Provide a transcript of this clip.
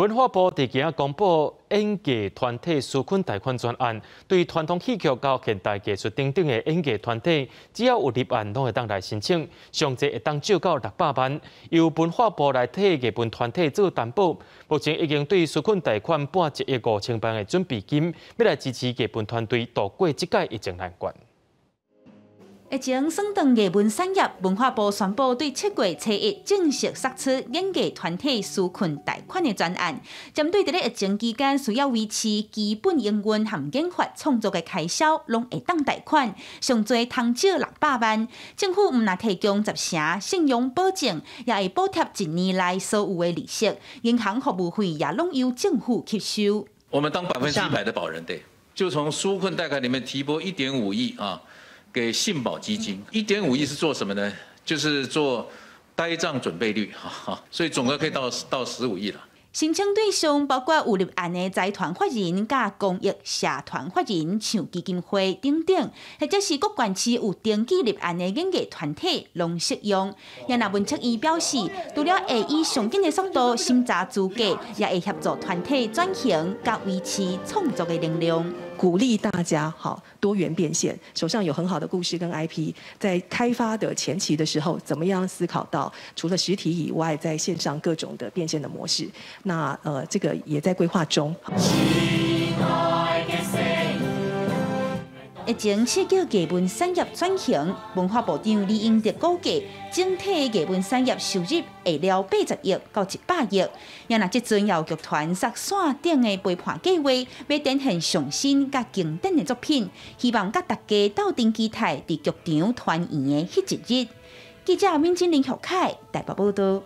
文化部日前公布演艺团体纾困贷款专案，对传统戏曲、到现代艺术等等的演艺团体，只要有立案，拢会当来申请，上者会当借到六百万，由文化部来替艺本团体做担保。目前已经对纾困贷款半一个千万的准备金，要来支持艺本团队渡过这届疫情难关。疫情，山东日文产业文化部宣布对七月初一正式杀出应艺团体纾困贷款的专案，针对咧疫情期间需要维持基本营运和研发创作的开销，拢会当贷款，上最通借六百万。政府唔但提供十成信用保证，也会补贴一年内所有嘅利息，银行服务费也拢由政府吸收。我们当百分之一百的保人，对，就从纾困贷款里面提拨一点五亿啊。给信保基金一点五亿是做什么呢？就是做呆账准备率，哈哈，所以总额可以到到十五亿了。申请对象包括有立案的财团法人、甲公益社团法人、像基金会等等，或者是各管区有登记立案的演艺团体，拢适用。亚纳文清伊表示，除了会以上紧的速度审查资格，也会协助团体转型甲维持创作的力量，鼓励大家好。多元变现，手上有很好的故事跟 IP，在开发的前期的时候，怎么样思考到除了实体以外，在线上各种的变现的模式？那呃，这个也在规划中。整体剧本产业转型，文化部长李应杰估计，整体艺本产业收入下了八十亿到一百亿。然后，即阵有剧团在线顶的背叛计划，要展现上新甲经典的作品，希望甲大家斗阵期待伫剧场团圆的迄一日。记者林俊林学凯台报报道。